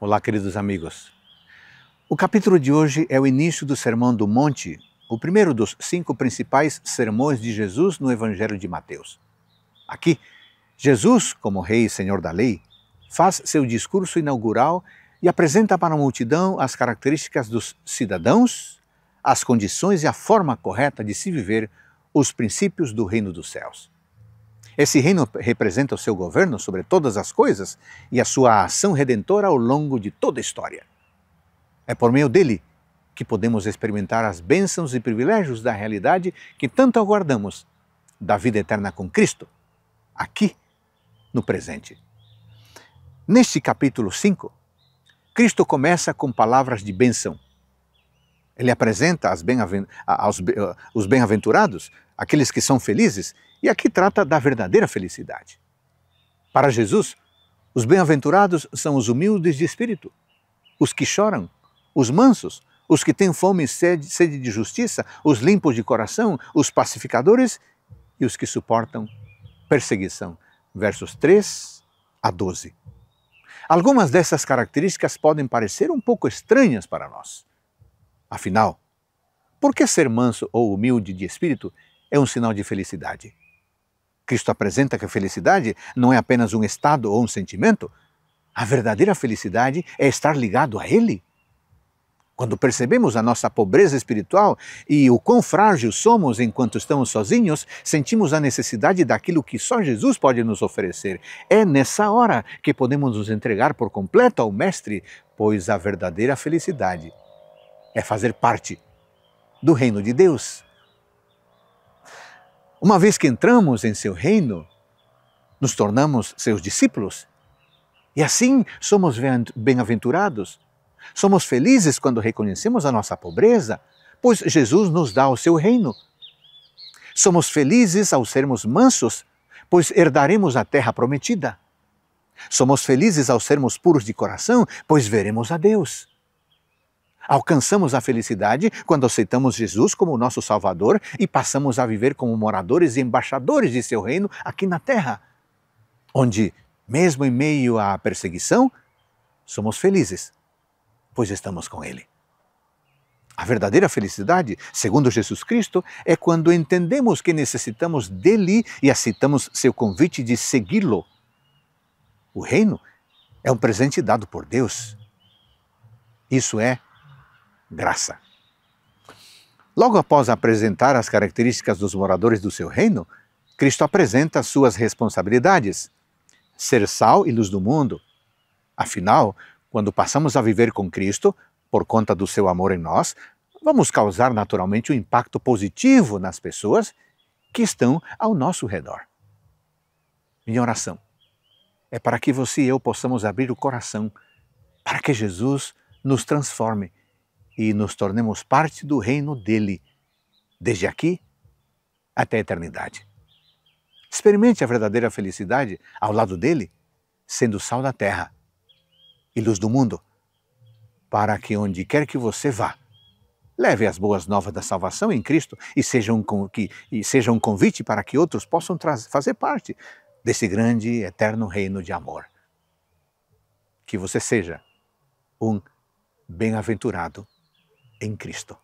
Olá, queridos amigos. O capítulo de hoje é o início do Sermão do Monte, o primeiro dos cinco principais sermões de Jesus no Evangelho de Mateus. Aqui, Jesus, como Rei e Senhor da Lei, faz seu discurso inaugural e apresenta para a multidão as características dos cidadãos, as condições e a forma correta de se viver os princípios do reino dos céus. Esse reino representa o seu governo sobre todas as coisas e a sua ação redentora ao longo de toda a história. É por meio dele que podemos experimentar as bênçãos e privilégios da realidade que tanto aguardamos, da vida eterna com Cristo, aqui no presente. Neste capítulo 5, Cristo começa com palavras de bênção. Ele apresenta bem aos, eh, os bem-aventurados, aqueles que são felizes, e aqui trata da verdadeira felicidade. Para Jesus, os bem-aventurados são os humildes de espírito, os que choram, os mansos, os que têm fome e sede, sede de justiça, os limpos de coração, os pacificadores e os que suportam perseguição. Versos 3 a 12. Algumas dessas características podem parecer um pouco estranhas para nós. Afinal, por que ser manso ou humilde de espírito é um sinal de felicidade? Cristo apresenta que a felicidade não é apenas um estado ou um sentimento. A verdadeira felicidade é estar ligado a Ele. Quando percebemos a nossa pobreza espiritual e o quão frágil somos enquanto estamos sozinhos, sentimos a necessidade daquilo que só Jesus pode nos oferecer. É nessa hora que podemos nos entregar por completo ao Mestre, pois a verdadeira felicidade é fazer parte do reino de Deus. Uma vez que entramos em seu reino, nos tornamos seus discípulos e assim somos bem-aventurados. Somos felizes quando reconhecemos a nossa pobreza, pois Jesus nos dá o seu reino. Somos felizes ao sermos mansos, pois herdaremos a terra prometida. Somos felizes ao sermos puros de coração, pois veremos a Deus. Alcançamos a felicidade quando aceitamos Jesus como nosso Salvador e passamos a viver como moradores e embaixadores de seu reino aqui na terra, onde, mesmo em meio à perseguição, somos felizes, pois estamos com Ele. A verdadeira felicidade, segundo Jesus Cristo, é quando entendemos que necessitamos dele e aceitamos seu convite de segui-lo. O reino é um presente dado por Deus. Isso é graça. Logo após apresentar as características dos moradores do seu reino, Cristo apresenta suas responsabilidades: ser sal e luz do mundo. Afinal, quando passamos a viver com Cristo, por conta do seu amor em nós, vamos causar naturalmente um impacto positivo nas pessoas que estão ao nosso redor. Minha oração é para que você e eu possamos abrir o coração para que Jesus nos transforme e nos tornemos parte do reino dele, desde aqui até a eternidade. Experimente a verdadeira felicidade ao lado dele, sendo sal da terra e luz do mundo, para que onde quer que você vá, leve as boas novas da salvação em Cristo e seja um, que, e seja um convite para que outros possam fazer parte desse grande eterno reino de amor. Que você seja um bem-aventurado en Cristo.